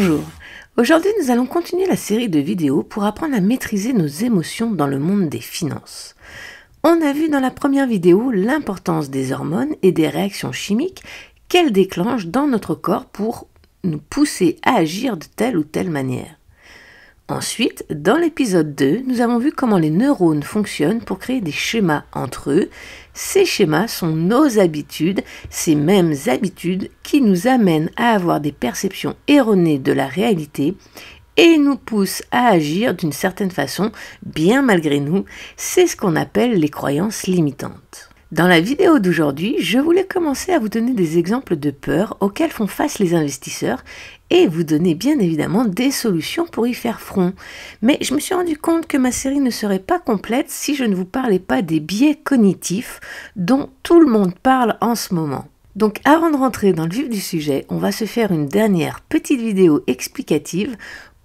Bonjour, aujourd'hui nous allons continuer la série de vidéos pour apprendre à maîtriser nos émotions dans le monde des finances. On a vu dans la première vidéo l'importance des hormones et des réactions chimiques qu'elles déclenchent dans notre corps pour nous pousser à agir de telle ou telle manière. Ensuite, dans l'épisode 2, nous avons vu comment les neurones fonctionnent pour créer des schémas entre eux. Ces schémas sont nos habitudes, ces mêmes habitudes qui nous amènent à avoir des perceptions erronées de la réalité et nous poussent à agir d'une certaine façon, bien malgré nous. C'est ce qu'on appelle les croyances limitantes. Dans la vidéo d'aujourd'hui, je voulais commencer à vous donner des exemples de peurs auxquelles font face les investisseurs et vous donner bien évidemment des solutions pour y faire front. Mais je me suis rendu compte que ma série ne serait pas complète si je ne vous parlais pas des biais cognitifs dont tout le monde parle en ce moment. Donc avant de rentrer dans le vif du sujet, on va se faire une dernière petite vidéo explicative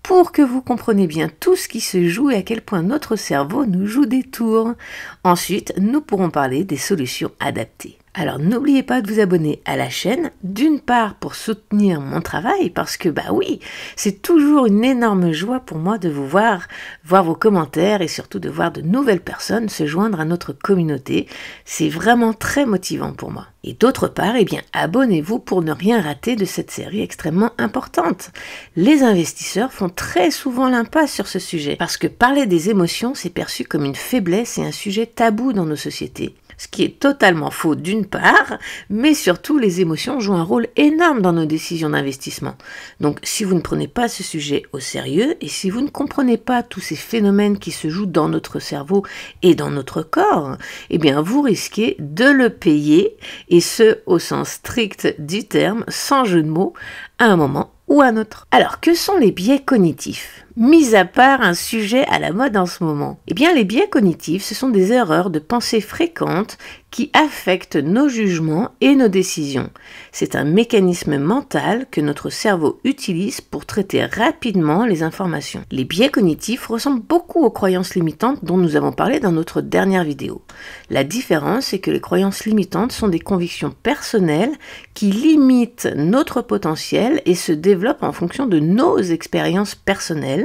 pour que vous compreniez bien tout ce qui se joue et à quel point notre cerveau nous joue des tours. Ensuite, nous pourrons parler des solutions adaptées. Alors n'oubliez pas de vous abonner à la chaîne, d'une part pour soutenir mon travail, parce que bah oui, c'est toujours une énorme joie pour moi de vous voir, voir vos commentaires et surtout de voir de nouvelles personnes se joindre à notre communauté. C'est vraiment très motivant pour moi. Et d'autre part, eh bien, abonnez-vous pour ne rien rater de cette série extrêmement importante. Les investisseurs font très souvent l'impasse sur ce sujet, parce que parler des émotions, c'est perçu comme une faiblesse et un sujet tabou dans nos sociétés ce qui est totalement faux d'une part, mais surtout les émotions jouent un rôle énorme dans nos décisions d'investissement. Donc si vous ne prenez pas ce sujet au sérieux et si vous ne comprenez pas tous ces phénomènes qui se jouent dans notre cerveau et dans notre corps, eh bien vous risquez de le payer et ce au sens strict du terme, sans jeu de mots, à un moment ou à un autre. Alors que sont les biais cognitifs mis à part un sujet à la mode en ce moment Eh bien, les biais cognitifs, ce sont des erreurs de pensée fréquentes qui affectent nos jugements et nos décisions. C'est un mécanisme mental que notre cerveau utilise pour traiter rapidement les informations. Les biais cognitifs ressemblent beaucoup aux croyances limitantes dont nous avons parlé dans notre dernière vidéo. La différence, est que les croyances limitantes sont des convictions personnelles qui limitent notre potentiel et se développent en fonction de nos expériences personnelles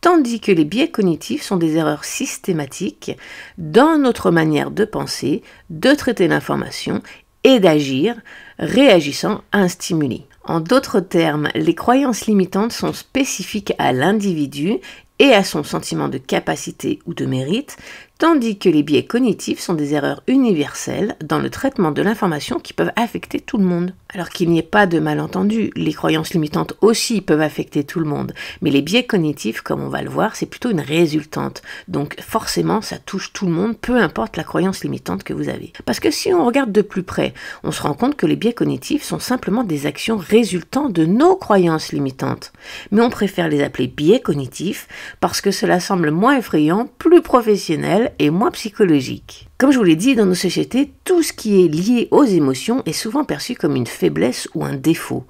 tandis que les biais cognitifs sont des erreurs systématiques dans notre manière de penser, de traiter l'information et d'agir, réagissant à un stimuli. En d'autres termes, les croyances limitantes sont spécifiques à l'individu et à son sentiment de capacité ou de mérite, tandis que les biais cognitifs sont des erreurs universelles dans le traitement de l'information qui peuvent affecter tout le monde. Alors qu'il n'y ait pas de malentendu, les croyances limitantes aussi peuvent affecter tout le monde, mais les biais cognitifs, comme on va le voir, c'est plutôt une résultante. Donc forcément, ça touche tout le monde, peu importe la croyance limitante que vous avez. Parce que si on regarde de plus près, on se rend compte que les biais cognitifs sont simplement des actions résultant de nos croyances limitantes. Mais on préfère les appeler biais cognitifs parce que cela semble moins effrayant, plus professionnel et moins psychologique. Comme je vous l'ai dit, dans nos sociétés, tout ce qui est lié aux émotions est souvent perçu comme une faiblesse ou un défaut.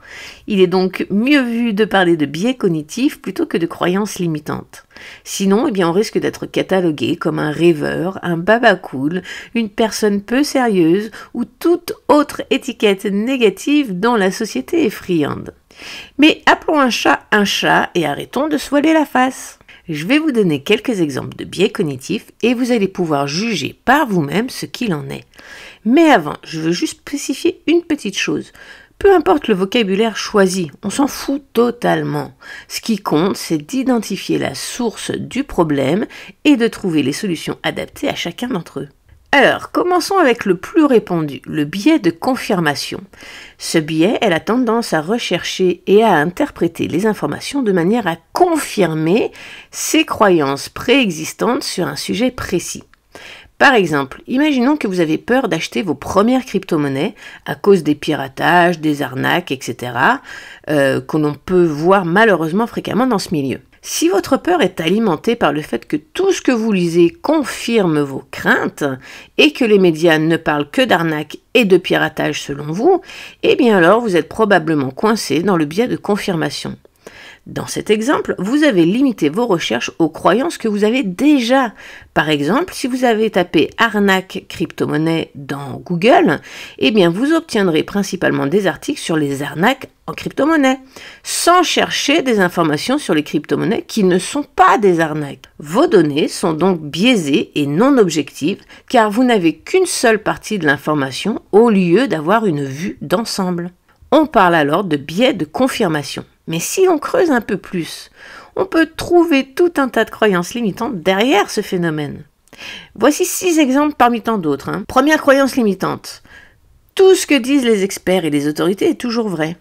Il est donc mieux vu de parler de biais cognitifs plutôt que de croyances limitantes. Sinon, eh bien, on risque d'être catalogué comme un rêveur, un baba cool, une personne peu sérieuse ou toute autre étiquette négative dont la société est friande. Mais appelons un chat un chat et arrêtons de se voiler la face. Je vais vous donner quelques exemples de biais cognitifs et vous allez pouvoir juger par vous-même ce qu'il en est. Mais avant, je veux juste spécifier une petite chose. Peu importe le vocabulaire choisi, on s'en fout totalement. Ce qui compte, c'est d'identifier la source du problème et de trouver les solutions adaptées à chacun d'entre eux. Alors, commençons avec le plus répandu, le biais de confirmation. Ce biais elle a tendance à rechercher et à interpréter les informations de manière à confirmer ses croyances préexistantes sur un sujet précis. Par exemple, imaginons que vous avez peur d'acheter vos premières crypto-monnaies à cause des piratages, des arnaques, etc., euh, que l'on peut voir malheureusement fréquemment dans ce milieu. Si votre peur est alimentée par le fait que tout ce que vous lisez confirme vos craintes et que les médias ne parlent que d'arnaque et de piratage selon vous, eh bien alors vous êtes probablement coincé dans le biais de confirmation. Dans cet exemple, vous avez limité vos recherches aux croyances que vous avez déjà. Par exemple, si vous avez tapé arnaque crypto-monnaie dans Google, eh bien vous obtiendrez principalement des articles sur les arnaques en crypto-monnaie, sans chercher des informations sur les crypto-monnaies qui ne sont pas des arnaques. Vos données sont donc biaisées et non objectives car vous n'avez qu'une seule partie de l'information au lieu d'avoir une vue d'ensemble. On parle alors de biais de confirmation. Mais si on creuse un peu plus, on peut trouver tout un tas de croyances limitantes derrière ce phénomène. Voici six exemples parmi tant d'autres. Hein. Première croyance limitante. Tout ce que disent les experts et les autorités est toujours vrai.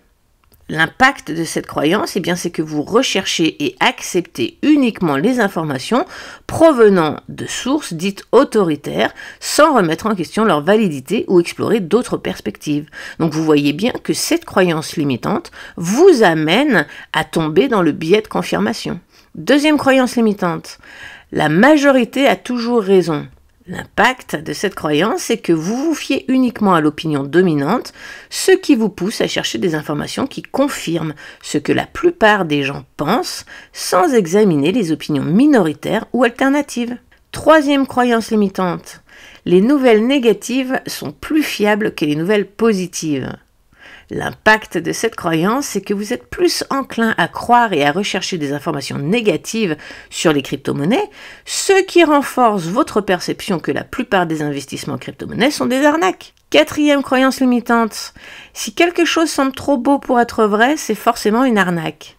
L'impact de cette croyance, eh bien, c'est que vous recherchez et acceptez uniquement les informations provenant de sources dites autoritaires, sans remettre en question leur validité ou explorer d'autres perspectives. Donc vous voyez bien que cette croyance limitante vous amène à tomber dans le biais de confirmation. Deuxième croyance limitante, la majorité a toujours raison. L'impact de cette croyance est que vous vous fiez uniquement à l'opinion dominante, ce qui vous pousse à chercher des informations qui confirment ce que la plupart des gens pensent sans examiner les opinions minoritaires ou alternatives. Troisième croyance limitante. Les nouvelles négatives sont plus fiables que les nouvelles positives. L'impact de cette croyance, c'est que vous êtes plus enclin à croire et à rechercher des informations négatives sur les crypto-monnaies, ce qui renforce votre perception que la plupart des investissements en crypto-monnaies sont des arnaques. Quatrième croyance limitante, si quelque chose semble trop beau pour être vrai, c'est forcément une arnaque.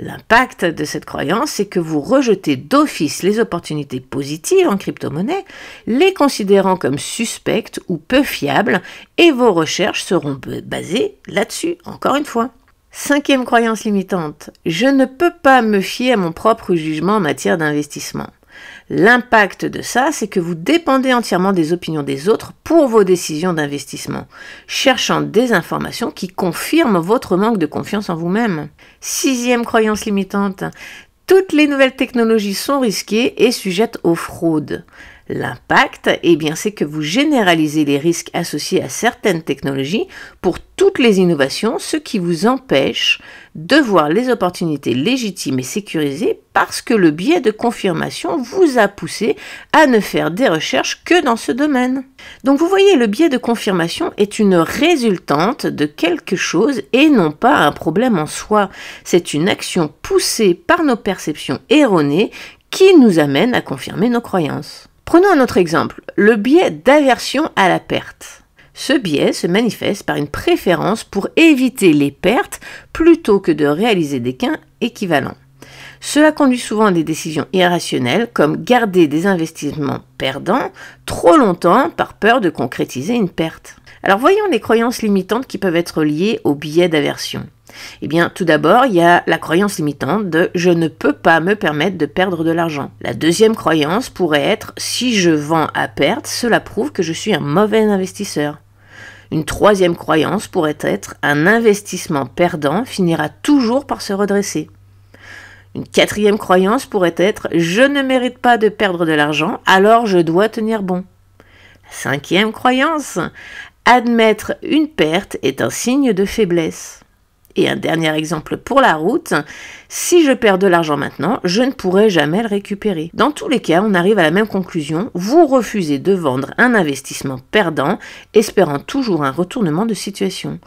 L'impact de cette croyance, c'est que vous rejetez d'office les opportunités positives en crypto-monnaie, les considérant comme suspectes ou peu fiables, et vos recherches seront basées là-dessus, encore une fois. Cinquième croyance limitante, je ne peux pas me fier à mon propre jugement en matière d'investissement. L'impact de ça, c'est que vous dépendez entièrement des opinions des autres pour vos décisions d'investissement, cherchant des informations qui confirment votre manque de confiance en vous-même. Sixième croyance limitante, toutes les nouvelles technologies sont risquées et sujettes aux fraudes. L'impact, eh bien, c'est que vous généralisez les risques associés à certaines technologies pour toutes les innovations, ce qui vous empêche de voir les opportunités légitimes et sécurisées parce que le biais de confirmation vous a poussé à ne faire des recherches que dans ce domaine. Donc vous voyez, le biais de confirmation est une résultante de quelque chose et non pas un problème en soi. C'est une action poussée par nos perceptions erronées qui nous amène à confirmer nos croyances. Prenons un autre exemple, le biais d'aversion à la perte. Ce biais se manifeste par une préférence pour éviter les pertes plutôt que de réaliser des gains équivalents. Cela conduit souvent à des décisions irrationnelles comme garder des investissements perdants trop longtemps par peur de concrétiser une perte. Alors voyons les croyances limitantes qui peuvent être liées au biais d'aversion. Eh bien, tout d'abord, il y a la croyance limitante de je ne peux pas me permettre de perdre de l'argent. La deuxième croyance pourrait être si je vends à perte, cela prouve que je suis un mauvais investisseur. Une troisième croyance pourrait être un investissement perdant finira toujours par se redresser. Une quatrième croyance pourrait être je ne mérite pas de perdre de l'argent, alors je dois tenir bon. Cinquième croyance admettre une perte est un signe de faiblesse. Et un dernier exemple pour la route, si je perds de l'argent maintenant, je ne pourrai jamais le récupérer. Dans tous les cas, on arrive à la même conclusion, vous refusez de vendre un investissement perdant, espérant toujours un retournement de situation.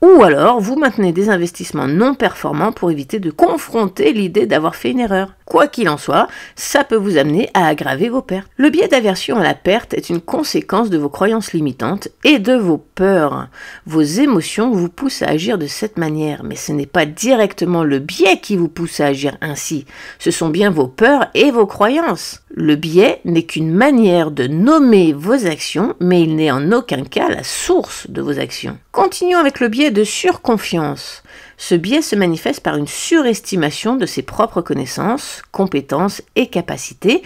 Ou alors, vous maintenez des investissements non performants pour éviter de confronter l'idée d'avoir fait une erreur. Quoi qu'il en soit, ça peut vous amener à aggraver vos pertes. Le biais d'aversion à la perte est une conséquence de vos croyances limitantes et de vos peurs. Vos émotions vous poussent à agir de cette manière, mais ce n'est pas directement le biais qui vous pousse à agir ainsi. Ce sont bien vos peurs et vos croyances. Le biais n'est qu'une manière de nommer vos actions, mais il n'est en aucun cas la source de vos actions. Continuons avec le biais de surconfiance. Ce biais se manifeste par une surestimation de ses propres connaissances, compétences et capacités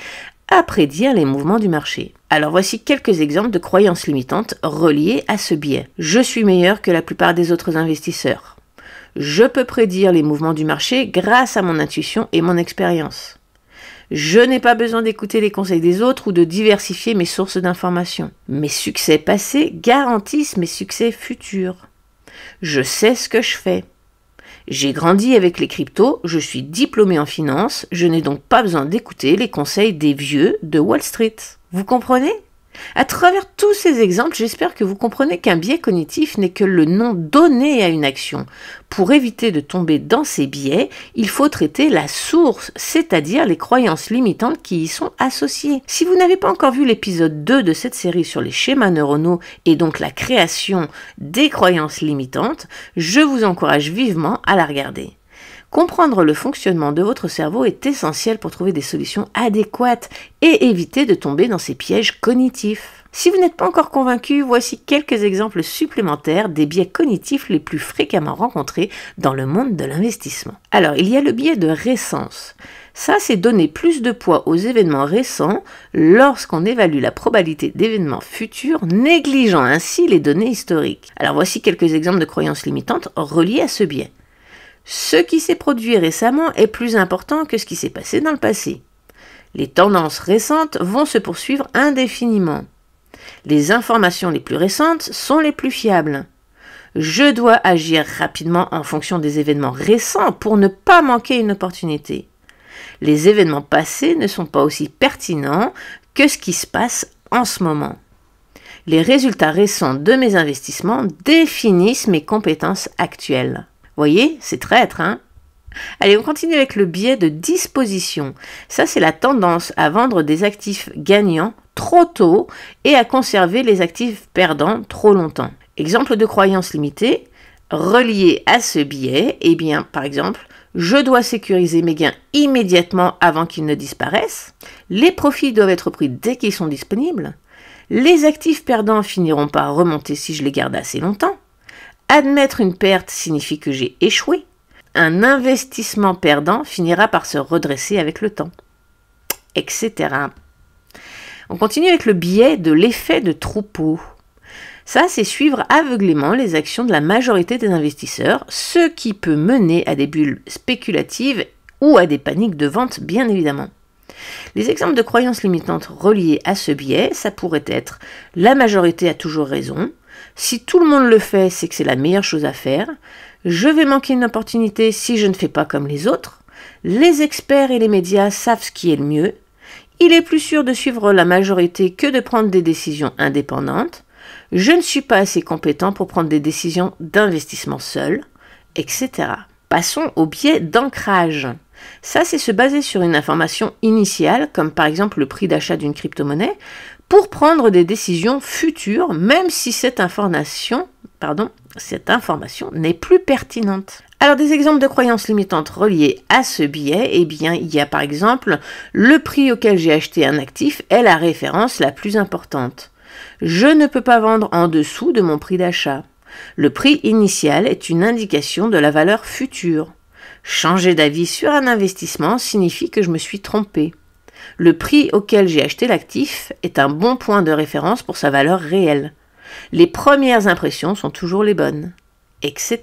à prédire les mouvements du marché. Alors voici quelques exemples de croyances limitantes reliées à ce biais. Je suis meilleur que la plupart des autres investisseurs. Je peux prédire les mouvements du marché grâce à mon intuition et mon expérience. Je n'ai pas besoin d'écouter les conseils des autres ou de diversifier mes sources d'informations. Mes succès passés garantissent mes succès futurs. Je sais ce que je fais. J'ai grandi avec les cryptos, je suis diplômé en finance, je n'ai donc pas besoin d'écouter les conseils des vieux de Wall Street. Vous comprenez à travers tous ces exemples, j'espère que vous comprenez qu'un biais cognitif n'est que le nom donné à une action. Pour éviter de tomber dans ces biais, il faut traiter la source, c'est-à-dire les croyances limitantes qui y sont associées. Si vous n'avez pas encore vu l'épisode 2 de cette série sur les schémas neuronaux et donc la création des croyances limitantes, je vous encourage vivement à la regarder. Comprendre le fonctionnement de votre cerveau est essentiel pour trouver des solutions adéquates et éviter de tomber dans ces pièges cognitifs. Si vous n'êtes pas encore convaincu, voici quelques exemples supplémentaires des biais cognitifs les plus fréquemment rencontrés dans le monde de l'investissement. Alors, il y a le biais de récence. Ça, c'est donner plus de poids aux événements récents lorsqu'on évalue la probabilité d'événements futurs, négligeant ainsi les données historiques. Alors voici quelques exemples de croyances limitantes reliées à ce biais. Ce qui s'est produit récemment est plus important que ce qui s'est passé dans le passé. Les tendances récentes vont se poursuivre indéfiniment. Les informations les plus récentes sont les plus fiables. Je dois agir rapidement en fonction des événements récents pour ne pas manquer une opportunité. Les événements passés ne sont pas aussi pertinents que ce qui se passe en ce moment. Les résultats récents de mes investissements définissent mes compétences actuelles. Voyez, c'est traître, hein Allez, on continue avec le biais de disposition. Ça, c'est la tendance à vendre des actifs gagnants trop tôt et à conserver les actifs perdants trop longtemps. Exemple de croyance limitée, relié à ce biais, eh bien, par exemple, je dois sécuriser mes gains immédiatement avant qu'ils ne disparaissent, les profits doivent être pris dès qu'ils sont disponibles, les actifs perdants finiront par remonter si je les garde assez longtemps, Admettre une perte signifie que j'ai échoué. Un investissement perdant finira par se redresser avec le temps. Etc. On continue avec le biais de l'effet de troupeau. Ça, c'est suivre aveuglément les actions de la majorité des investisseurs, ce qui peut mener à des bulles spéculatives ou à des paniques de vente, bien évidemment. Les exemples de croyances limitantes reliées à ce biais, ça pourrait être la majorité a toujours raison, si tout le monde le fait, c'est que c'est la meilleure chose à faire. Je vais manquer une opportunité si je ne fais pas comme les autres. Les experts et les médias savent ce qui est le mieux. Il est plus sûr de suivre la majorité que de prendre des décisions indépendantes. Je ne suis pas assez compétent pour prendre des décisions d'investissement seul, etc. Passons au biais d'ancrage. Ça, c'est se baser sur une information initiale, comme par exemple le prix d'achat d'une crypto-monnaie, pour prendre des décisions futures, même si cette information, pardon, cette information n'est plus pertinente. Alors des exemples de croyances limitantes reliées à ce biais, eh bien il y a par exemple le prix auquel j'ai acheté un actif est la référence la plus importante. Je ne peux pas vendre en dessous de mon prix d'achat. Le prix initial est une indication de la valeur future. Changer d'avis sur un investissement signifie que je me suis trompé. Le prix auquel j'ai acheté l'actif est un bon point de référence pour sa valeur réelle. Les premières impressions sont toujours les bonnes, etc.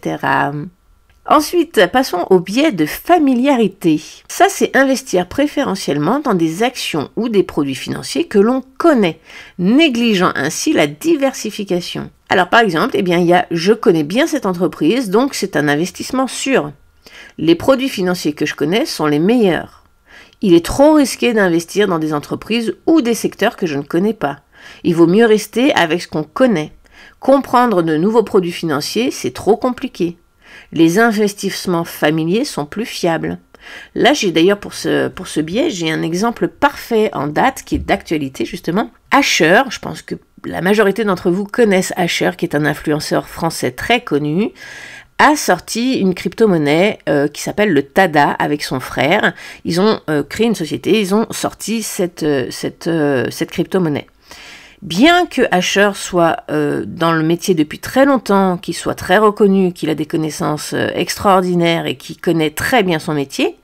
Ensuite, passons au biais de familiarité. Ça, c'est investir préférentiellement dans des actions ou des produits financiers que l'on connaît, négligeant ainsi la diversification. Alors par exemple, eh bien, il y a je connais bien cette entreprise, donc c'est un investissement sûr. Les produits financiers que je connais sont les meilleurs. Il est trop risqué d'investir dans des entreprises ou des secteurs que je ne connais pas. Il vaut mieux rester avec ce qu'on connaît. Comprendre de nouveaux produits financiers, c'est trop compliqué. Les investissements familiers sont plus fiables. Là, j'ai d'ailleurs pour ce, pour ce biais, j'ai un exemple parfait en date qui est d'actualité justement. Asher, je pense que la majorité d'entre vous connaissent Asher, qui est un influenceur français très connu, a sorti une crypto-monnaie euh, qui s'appelle le TADA avec son frère. Ils ont euh, créé une société, ils ont sorti cette, euh, cette, crypto-monnaie. Bien que Asher soit dans le métier depuis très longtemps, qu'il soit très reconnu, qu'il a des connaissances extraordinaires et qu'il connaît très bien son métier,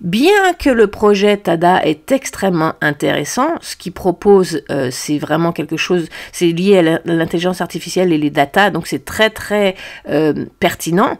Bien que le projet TADA est extrêmement intéressant, ce qu'il propose, euh, c'est vraiment quelque chose, c'est lié à l'intelligence artificielle et les data, donc c'est très très euh, pertinent,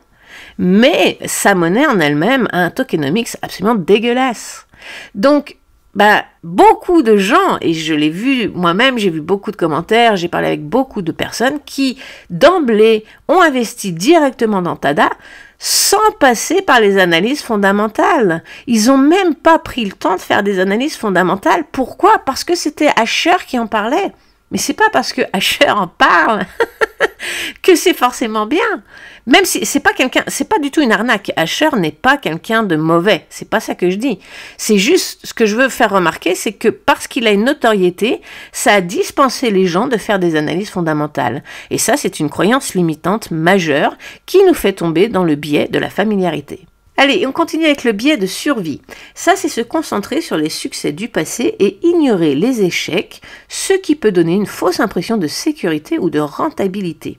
mais sa monnaie en elle-même a un tokenomics absolument dégueulasse. Donc, bah, beaucoup de gens, et je l'ai vu moi-même, j'ai vu beaucoup de commentaires, j'ai parlé avec beaucoup de personnes qui, d'emblée, ont investi directement dans TADA sans passer par les analyses fondamentales. Ils n'ont même pas pris le temps de faire des analyses fondamentales. Pourquoi Parce que c'était Asher qui en parlait. Mais c'est pas parce que Asher en parle que c'est forcément bien. Même si c'est pas quelqu'un, c'est pas du tout une arnaque. Asher n'est pas quelqu'un de mauvais. C'est pas ça que je dis. C'est juste ce que je veux faire remarquer, c'est que parce qu'il a une notoriété, ça a dispensé les gens de faire des analyses fondamentales. Et ça, c'est une croyance limitante majeure qui nous fait tomber dans le biais de la familiarité. Allez, on continue avec le biais de survie. Ça, c'est se concentrer sur les succès du passé et ignorer les échecs, ce qui peut donner une fausse impression de sécurité ou de rentabilité.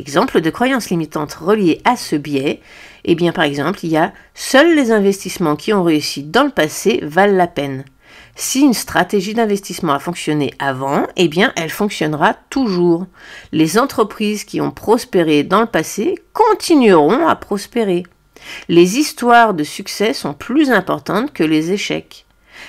Exemple de croyances limitantes reliées à ce biais, et eh bien par exemple, il y a seuls les investissements qui ont réussi dans le passé valent la peine. Si une stratégie d'investissement a fonctionné avant, eh bien elle fonctionnera toujours. Les entreprises qui ont prospéré dans le passé continueront à prospérer. Les histoires de succès sont plus importantes que les échecs.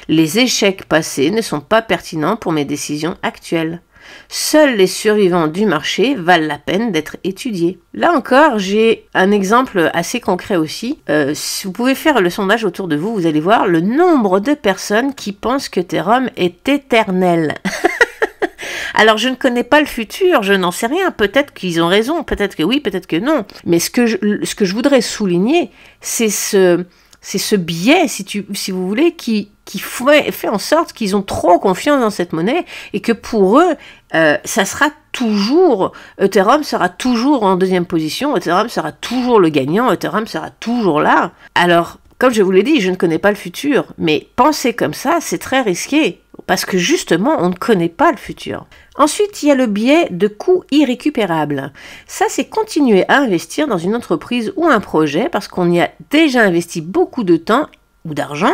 Les échecs passés ne sont pas pertinents pour mes décisions actuelles. Seuls les survivants du marché valent la peine d'être étudiés. Là encore, j'ai un exemple assez concret aussi. Euh, si vous pouvez faire le sondage autour de vous, vous allez voir le nombre de personnes qui pensent que Thérum est éternel. Alors je ne connais pas le futur, je n'en sais rien, peut-être qu'ils ont raison, peut-être que oui, peut-être que non. Mais ce que ce que je voudrais souligner, c'est ce, c'est ce biais, si, tu, si vous voulez, qui, qui fait, en sorte qu'ils ont trop confiance dans cette monnaie et que pour eux, euh, ça sera toujours, Ethereum sera toujours en deuxième position, Ethereum sera toujours le gagnant, Ethereum sera toujours là. Alors, comme je vous l'ai dit, je ne connais pas le futur, mais penser comme ça, c'est très risqué, parce que justement, on ne connaît pas le futur. Ensuite, il y a le biais de coûts irrécupérables. Ça, c'est continuer à investir dans une entreprise ou un projet parce qu'on y a déjà investi beaucoup de temps ou d'argent,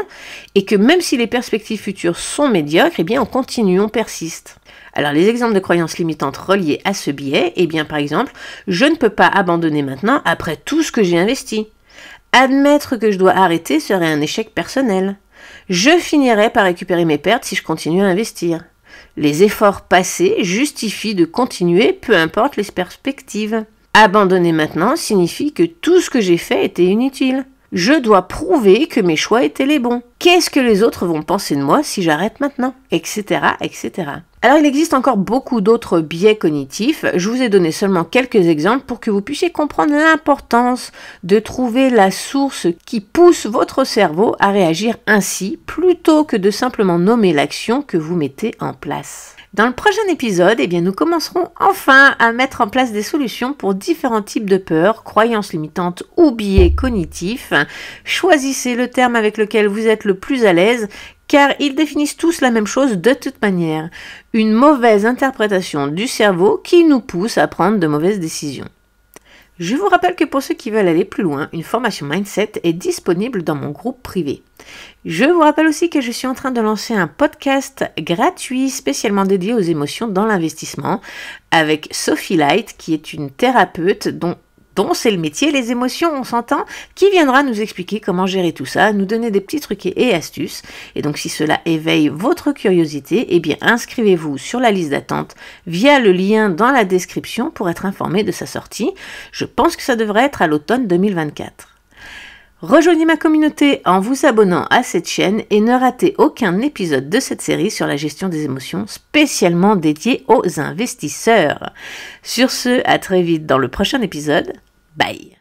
et que même si les perspectives futures sont médiocres, eh bien on continue, on persiste. Alors les exemples de croyances limitantes reliées à ce biais, eh bien par exemple, je ne peux pas abandonner maintenant après tout ce que j'ai investi admettre que je dois arrêter serait un échec personnel. Je finirai par récupérer mes pertes si je continue à investir. Les efforts passés justifient de continuer, peu importe les perspectives. Abandonner maintenant signifie que tout ce que j'ai fait était inutile. Je dois prouver que mes choix étaient les bons. Qu'est-ce que les autres vont penser de moi si j'arrête maintenant Etc. etc. Alors il existe encore beaucoup d'autres biais cognitifs, je vous ai donné seulement quelques exemples pour que vous puissiez comprendre l'importance de trouver la source qui pousse votre cerveau à réagir ainsi plutôt que de simplement nommer l'action que vous mettez en place. Dans le prochain épisode, eh bien, nous commencerons enfin à mettre en place des solutions pour différents types de peurs, croyances limitantes ou biais cognitifs. Choisissez le terme avec lequel vous êtes plus à l'aise car ils définissent tous la même chose de toute manière, une mauvaise interprétation du cerveau qui nous pousse à prendre de mauvaises décisions. Je vous rappelle que pour ceux qui veulent aller plus loin, une formation mindset est disponible dans mon groupe privé. Je vous rappelle aussi que je suis en train de lancer un podcast gratuit spécialement dédié aux émotions dans l'investissement avec Sophie Light qui est une thérapeute dont dont c'est le métier, les émotions, on s'entend, qui viendra nous expliquer comment gérer tout ça, nous donner des petits trucs et astuces. Et donc si cela éveille votre curiosité, eh bien inscrivez-vous sur la liste d'attente via le lien dans la description pour être informé de sa sortie. Je pense que ça devrait être à l'automne 2024. Rejoignez ma communauté en vous abonnant à cette chaîne et ne ratez aucun épisode de cette série sur la gestion des émotions spécialement dédiée aux investisseurs. Sur ce, à très vite dans le prochain épisode. Bye.